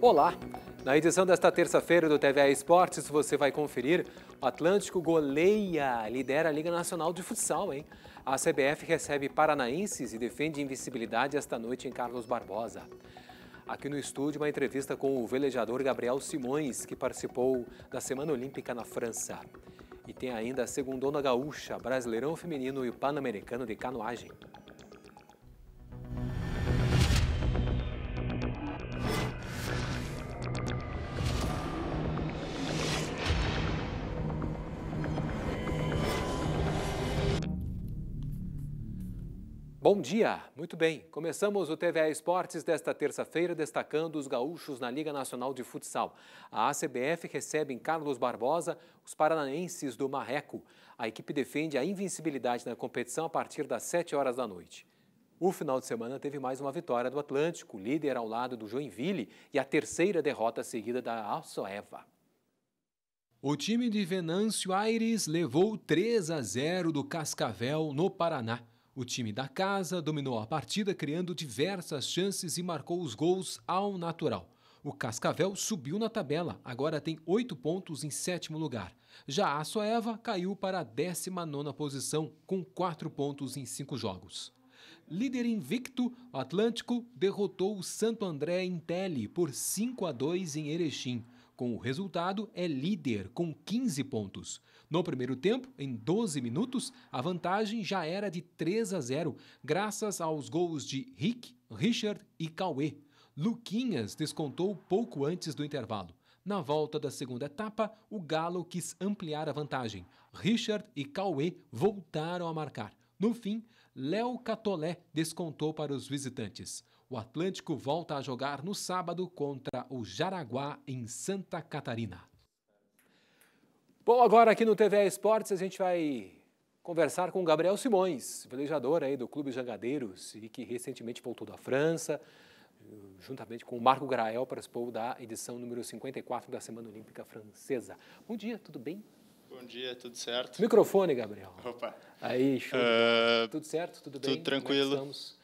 Olá! Na edição desta terça-feira do TVA Esportes, você vai conferir o Atlântico goleia, lidera a Liga Nacional de Futsal, hein? A CBF recebe paranaenses e defende invisibilidade esta noite em Carlos Barbosa. Aqui no estúdio, uma entrevista com o velejador Gabriel Simões, que participou da Semana Olímpica na França. E tem ainda a Segundona Gaúcha, Brasileirão Feminino e Pan-Americano de Canoagem. Bom dia, muito bem. Começamos o TVA Esportes desta terça-feira destacando os gaúchos na Liga Nacional de Futsal. A ACBF recebe em Carlos Barbosa os paranaenses do Marreco. A equipe defende a invencibilidade na competição a partir das 7 horas da noite. O final de semana teve mais uma vitória do Atlântico, líder ao lado do Joinville, e a terceira derrota seguida da Alsoeva. O time de Venâncio Aires levou 3 a 0 do Cascavel no Paraná. O time da casa dominou a partida, criando diversas chances e marcou os gols ao natural. O Cascavel subiu na tabela, agora tem oito pontos em sétimo lugar. Já a Soeva caiu para a 19 posição, com quatro pontos em cinco jogos. Líder invicto, o Atlântico derrotou o Santo André em Tele por 5 a 2 em Erechim. Com o resultado, é líder com 15 pontos. No primeiro tempo, em 12 minutos, a vantagem já era de 3 a 0, graças aos gols de Rick, Richard e Cauê. Luquinhas descontou pouco antes do intervalo. Na volta da segunda etapa, o Galo quis ampliar a vantagem. Richard e Cauê voltaram a marcar. No fim, Léo Catolé descontou para os visitantes. O Atlântico volta a jogar no sábado contra o Jaraguá, em Santa Catarina. Bom, agora aqui no TV Esportes a gente vai conversar com o Gabriel Simões, velejador aí do Clube Jangadeiros e que recentemente voltou da França, juntamente com o Marco Grael, participou da edição número 54 da Semana Olímpica Francesa. Bom dia, tudo bem? Bom dia, tudo certo? Microfone, Gabriel. Opa. Aí, show. Uh, tudo certo? Tudo bem? Tudo tranquilo. Como é estamos?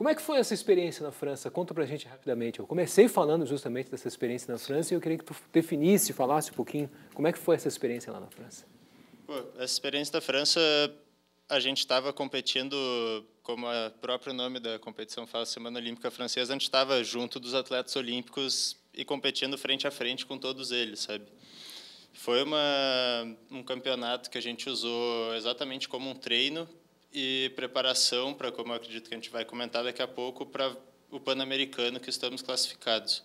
Como é que foi essa experiência na França? Conta pra gente rapidamente. Eu comecei falando justamente dessa experiência na França e eu queria que tu definisse, falasse um pouquinho como é que foi essa experiência lá na França. essa experiência da França, a gente estava competindo, como o é próprio nome da competição fala, Semana Olímpica Francesa, a gente estava junto dos atletas olímpicos e competindo frente a frente com todos eles, sabe? Foi uma, um campeonato que a gente usou exatamente como um treino e preparação para, como eu acredito que a gente vai comentar daqui a pouco, para o Pan-Americano que estamos classificados.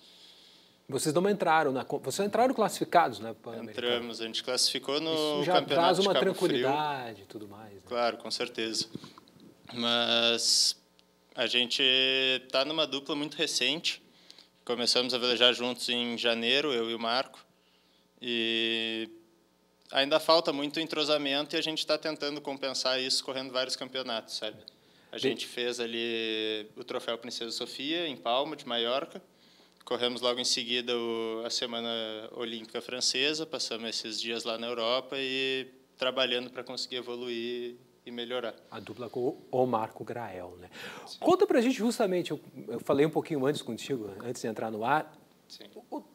Vocês não entraram na, vocês entraram classificados, né? Entramos, a gente classificou no Isso já campeonato traz uma de Cabo tranquilidade e tudo mais. Né? Claro, com certeza. Mas a gente está numa dupla muito recente. Começamos a velejar juntos em janeiro, eu e o Marco. E ainda falta muito entrosamento e a gente está tentando compensar isso correndo vários campeonatos, sabe? A gente fez ali o troféu Princesa Sofia em Palma de Maiorca, corremos logo em seguida o, a semana olímpica francesa, passamos esses dias lá na Europa e trabalhando para conseguir evoluir e melhorar. A dupla com o Marco Grael, né? Sim. Conta a gente justamente, eu, eu falei um pouquinho antes contigo, antes de entrar no ar. Sim.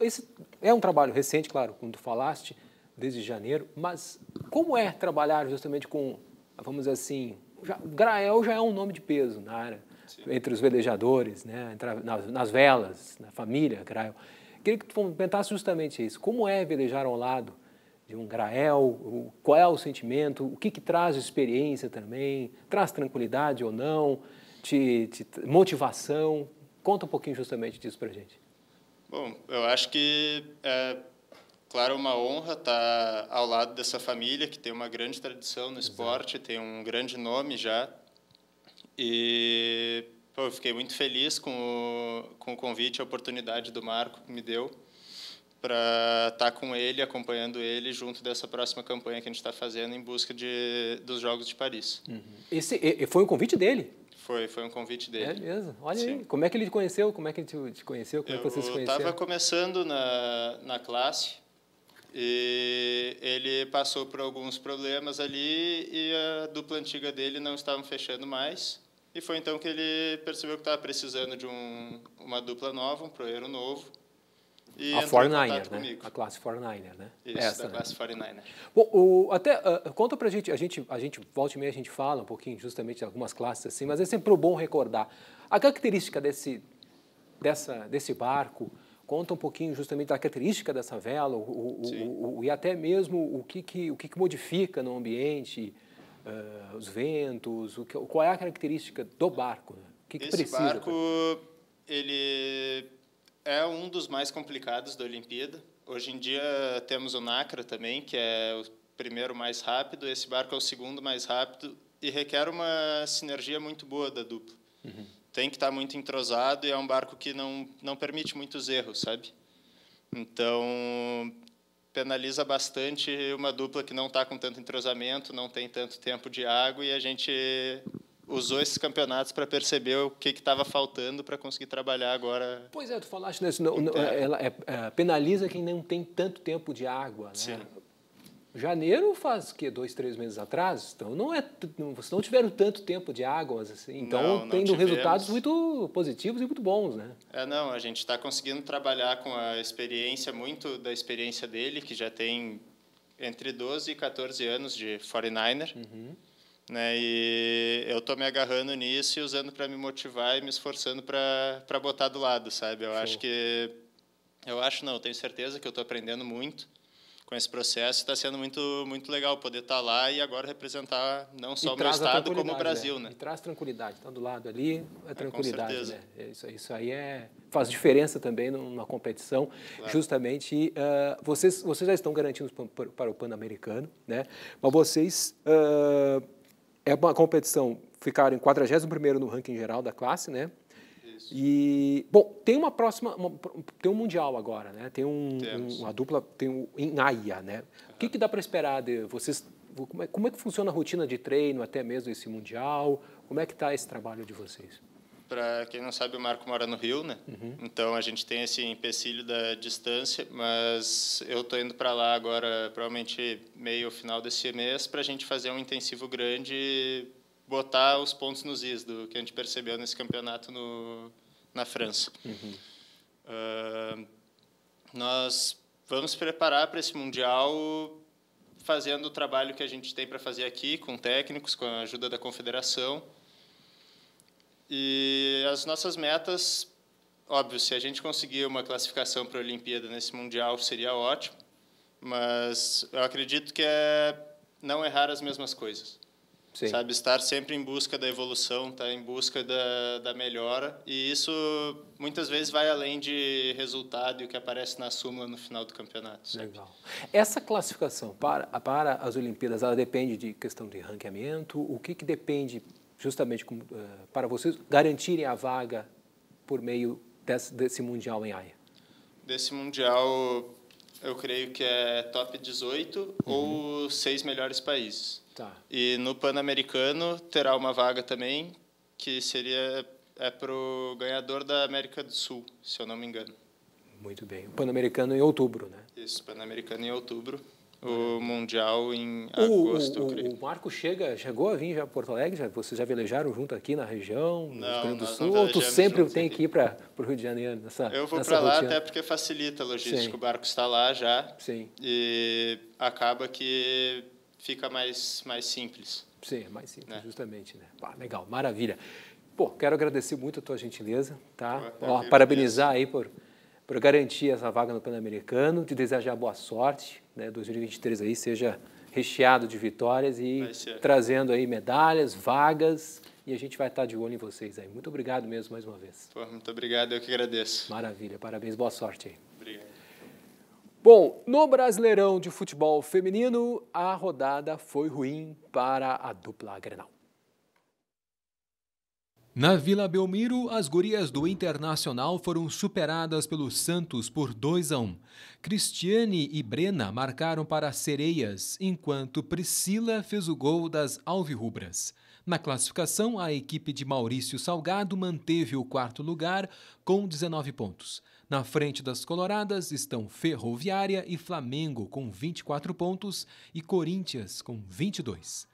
Esse é um trabalho recente, claro, como tu falaste, desde janeiro. Mas como é trabalhar justamente com, vamos dizer assim, já, Grael já é um nome de peso na área, Sim. entre os velejadores, né, nas, nas, velas, na família Grael. Queria que tu comentasse justamente isso. Como é velejar ao lado de um Grael? Qual é o sentimento? O que, que traz experiência também? Traz tranquilidade ou não? Te, te, motivação? Conta um pouquinho justamente disso para gente. Bom, eu acho que é claro, é uma honra estar ao lado dessa família que tem uma grande tradição no esporte, Exato. tem um grande nome já. E pô, eu fiquei muito feliz com o, com o convite, a oportunidade do Marco que me deu para estar com ele, acompanhando ele junto dessa próxima campanha que a gente está fazendo em busca de, dos Jogos de Paris. Uhum. Esse foi um convite dele? Foi, foi um convite dele. É mesmo? Olha Sim. aí, como é que ele te conheceu? Como é que ele te conheceu? Como eu é que vocês se conheceram? Eu estava começando na, na classe, e ele passou por alguns problemas ali e a dupla antiga dele não estavam fechando mais. E foi então que ele percebeu que estava precisando de um, uma dupla nova, um proeiro novo. E a 49er, né? Comigo. A classe 49er, né? Isso, Essa, né? classe 49er. Bom, o, até, uh, conta pra gente, a gente, a gente, volta e meia a gente fala um pouquinho justamente de algumas classes assim, mas é sempre bom recordar. A característica desse, dessa, desse barco, Conta um pouquinho justamente da característica dessa vela o, o, o, e até mesmo o que, que, o que, que modifica no ambiente, uh, os ventos, o que, qual é a característica do barco, né? o que, que Esse precisa. Esse barco, pra... ele é um dos mais complicados da Olimpíada. Hoje em dia temos o Nacra também, que é o primeiro mais rápido, esse barco é o segundo mais rápido e requer uma sinergia muito boa da dupla. Uhum tem que estar muito entrosado e é um barco que não, não permite muitos erros, sabe? Então, penaliza bastante uma dupla que não está com tanto entrosamento, não tem tanto tempo de água e a gente usou esses campeonatos para perceber o que estava faltando para conseguir trabalhar agora. Pois é, tu falaste nisso, né, não, não, é. ela é, é, penaliza quem não tem tanto tempo de água, né? Sim. Janeiro faz que dois, três meses atrás, então não é, vocês não tiveram tanto tempo de águas assim, então não, não tendo tivemos. resultados muito positivos e muito bons, né? É, não, a gente está conseguindo trabalhar com a experiência muito da experiência dele que já tem entre 12 e 14 anos de 49er, uhum. né? E eu estou me agarrando nisso e usando para me motivar e me esforçando para para botar do lado, sabe? Eu Show. acho que eu acho não, eu tenho certeza que eu estou aprendendo muito com esse processo. Está sendo muito, muito legal poder estar tá lá e agora representar não só e o meu estado, como o né? Brasil. Né? né? E traz tranquilidade. Está então, do lado ali, é, é tranquilidade. É, né? isso, isso aí é, faz diferença também numa competição. Claro. Justamente, uh, vocês, vocês já estão garantindo para o Pan-Americano, né? mas vocês. Uh, é uma competição ficaram em 41 no ranking geral da classe, né? Isso. E, bom, tem uma próxima. Uma, tem um Mundial agora, né? Tem um, um uma dupla tem um, em Haia, né? Uhum. O que, que dá para esperar de vocês? Como é, como é que funciona a rotina de treino, até mesmo esse Mundial? Como é que está esse trabalho de vocês? Para quem não sabe, o Marco mora no Rio, né? Uhum. Então a gente tem esse empecilho da distância, mas eu tô indo para lá agora, provavelmente meio final desse mês, para a gente fazer um intensivo grande botar os pontos nos is do que a gente percebeu nesse campeonato no, na França. Uhum. Uh, nós vamos preparar para esse mundial fazendo o trabalho que a gente tem para fazer aqui com técnicos, com a ajuda da confederação. E as nossas metas, óbvio, se a gente conseguir uma classificação para a Olimpíada nesse mundial seria ótimo, mas eu acredito que é não errar as mesmas coisas. Sim. sabe estar sempre em busca da evolução estar tá? em busca da, da melhora e isso muitas vezes vai além de resultado e o que aparece na súmula no final do campeonato sabe? legal essa classificação para para as Olimpíadas ela depende de questão de ranqueamento o que que depende justamente eh, para vocês garantirem a vaga por meio desse, desse mundial em Haia desse mundial eu creio que é top 18 uhum. ou seis melhores países. Tá. E no Pan-Americano terá uma vaga também, que seria é para o ganhador da América do Sul, se eu não me engano. Muito bem. O Pan-Americano em outubro, né? Isso, Pan-Americano em outubro o uhum. Mundial em agosto, o, o, o, o Marco chega, chegou a vir já para Porto Alegre? Já, vocês já velejaram junto aqui na região, no não, Rio Grande do Sul? Ou tu sempre tem aqui. que ir para o Rio de Janeiro? Nessa, Eu vou para lá até porque facilita a logística. Sim. O barco está lá já. Sim. E acaba que fica mais, mais simples. Sim, é mais simples, né? justamente. Né? Pá, legal, maravilha. Pô, quero agradecer muito a tua gentileza, tá? Ó, parabenizar aí por por garantir essa vaga no Pan-Americano, te desejar boa sorte, né, 2023 aí seja recheado de vitórias e trazendo aí medalhas, vagas, e a gente vai estar de olho em vocês aí. Muito obrigado mesmo mais uma vez. Pô, muito obrigado, eu que agradeço. Maravilha, parabéns, boa sorte aí. Obrigado. Bom, no Brasileirão de Futebol Feminino, a rodada foi ruim para a dupla Grenal. Na Vila Belmiro, as gurias do Internacional foram superadas pelo Santos por 2 a 1. Cristiane e Brena marcaram para Sereias, enquanto Priscila fez o gol das Alvirrubras. Na classificação, a equipe de Maurício Salgado manteve o quarto lugar com 19 pontos. Na frente das Coloradas estão Ferroviária e Flamengo com 24 pontos e Corinthians com 22.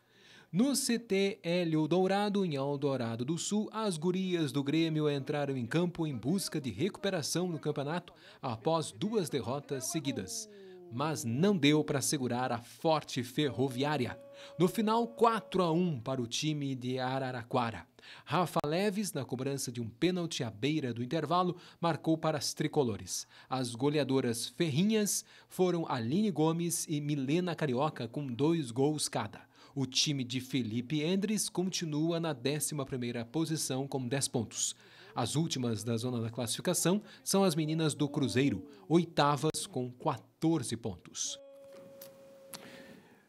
No CT Hélio Dourado, em Aldorado do Sul, as gurias do Grêmio entraram em campo em busca de recuperação no campeonato após duas derrotas seguidas. Mas não deu para segurar a forte ferroviária. No final, 4 a 1 para o time de Araraquara. Rafa Leves, na cobrança de um pênalti à beira do intervalo, marcou para as tricolores. As goleadoras ferrinhas foram Aline Gomes e Milena Carioca, com dois gols cada. O time de Felipe Endres continua na 11ª posição com 10 pontos. As últimas da zona da classificação são as meninas do Cruzeiro, oitavas com 14 pontos.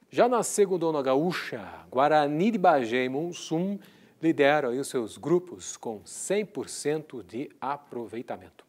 Já na segunda gaúcha, Guarani de Bagé e Monsum lideram aí os seus grupos com 100% de aproveitamento.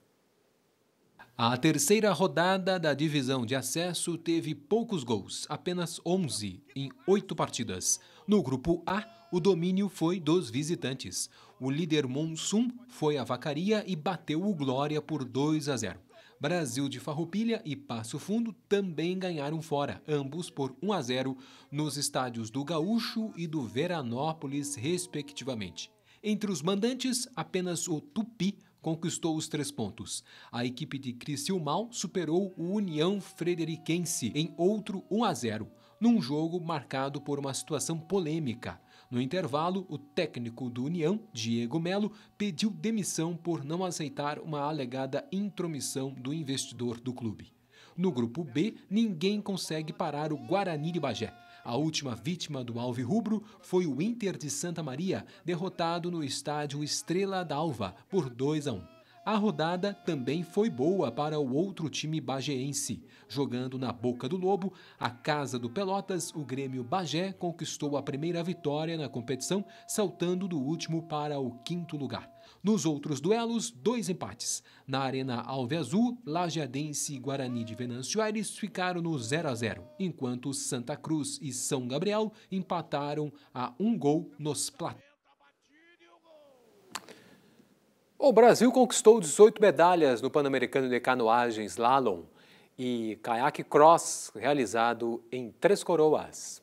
A terceira rodada da divisão de acesso teve poucos gols, apenas 11 em oito partidas. No grupo A, o domínio foi dos visitantes. O líder Monsum foi a Vacaria e bateu o Glória por 2 a 0. Brasil de Farroupilha e Passo Fundo também ganharam fora, ambos por 1 a 0 nos estádios do Gaúcho e do Veranópolis, respectivamente. Entre os mandantes, apenas o Tupi conquistou os três pontos. A equipe de Mal superou o União Frederiquense em outro 1 a 0, num jogo marcado por uma situação polêmica. No intervalo, o técnico do União, Diego Melo, pediu demissão por não aceitar uma alegada intromissão do investidor do clube. No grupo B, ninguém consegue parar o Guarani de Bagé. A última vítima do Alve Rubro foi o Inter de Santa Maria, derrotado no estádio Estrela d'Alva por 2 a 1. A rodada também foi boa para o outro time bageense. Jogando na boca do lobo, a casa do Pelotas, o Grêmio Bagé conquistou a primeira vitória na competição, saltando do último para o quinto lugar. Nos outros duelos, dois empates. Na Arena Alveazul, Lajeadense e Guarani de Venâncio Aires ficaram no 0 a 0, enquanto Santa Cruz e São Gabriel empataram a um gol nos platos. o Brasil conquistou 18 medalhas no Pan-Americano de Canoagem Slalom e Kayak Cross, realizado em Três Coroas.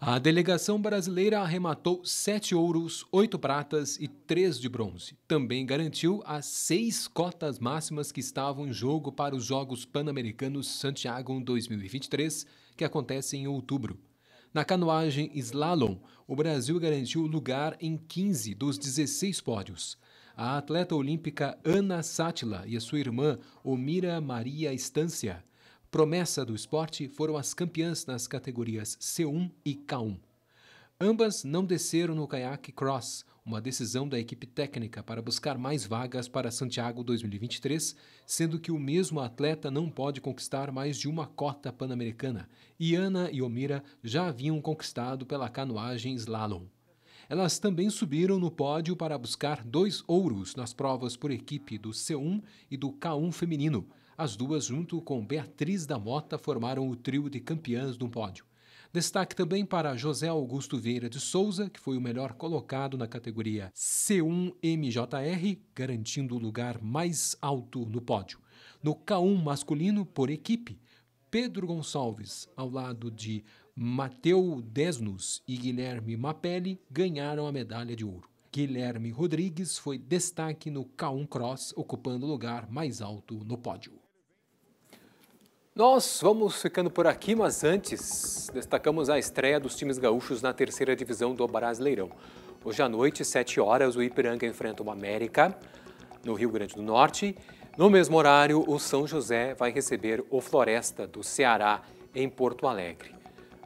A delegação brasileira arrematou sete ouros, oito pratas e três de bronze. Também garantiu as seis cotas máximas que estavam em jogo para os Jogos Pan-Americanos Santiago 2023, que acontecem em outubro. Na canoagem slalom, o Brasil garantiu lugar em 15 dos 16 pódios a atleta olímpica Ana Sátila e a sua irmã Omira Maria Estância. Promessa do esporte foram as campeãs nas categorias C1 e K1. Ambas não desceram no caiaque cross, uma decisão da equipe técnica para buscar mais vagas para Santiago 2023, sendo que o mesmo atleta não pode conquistar mais de uma cota pan-americana, e Ana e Omira já haviam conquistado pela canoagem slalom. Elas também subiram no pódio para buscar dois ouros nas provas por equipe do C1 e do K1 feminino. As duas, junto com Beatriz da Mota, formaram o trio de campeãs do pódio. Destaque também para José Augusto Vieira de Souza, que foi o melhor colocado na categoria C1MJR, garantindo o lugar mais alto no pódio. No K1 masculino, por equipe, Pedro Gonçalves, ao lado de Mateu Desnos e Guilherme Mapelli ganharam a medalha de ouro. Guilherme Rodrigues foi destaque no K1 Cross, ocupando o lugar mais alto no pódio. Nós vamos ficando por aqui, mas antes destacamos a estreia dos times gaúchos na terceira divisão do Brasileirão. Hoje à noite, 7 horas, o Ipiranga enfrenta o América, no Rio Grande do Norte. No mesmo horário, o São José vai receber o Floresta do Ceará, em Porto Alegre.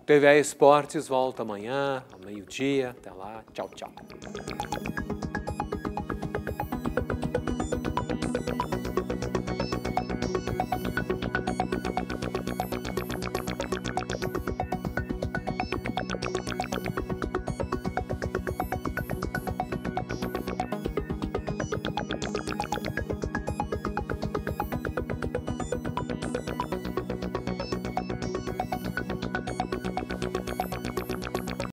TVA Esportes volta amanhã, ao meio-dia. Até lá. Tchau, tchau.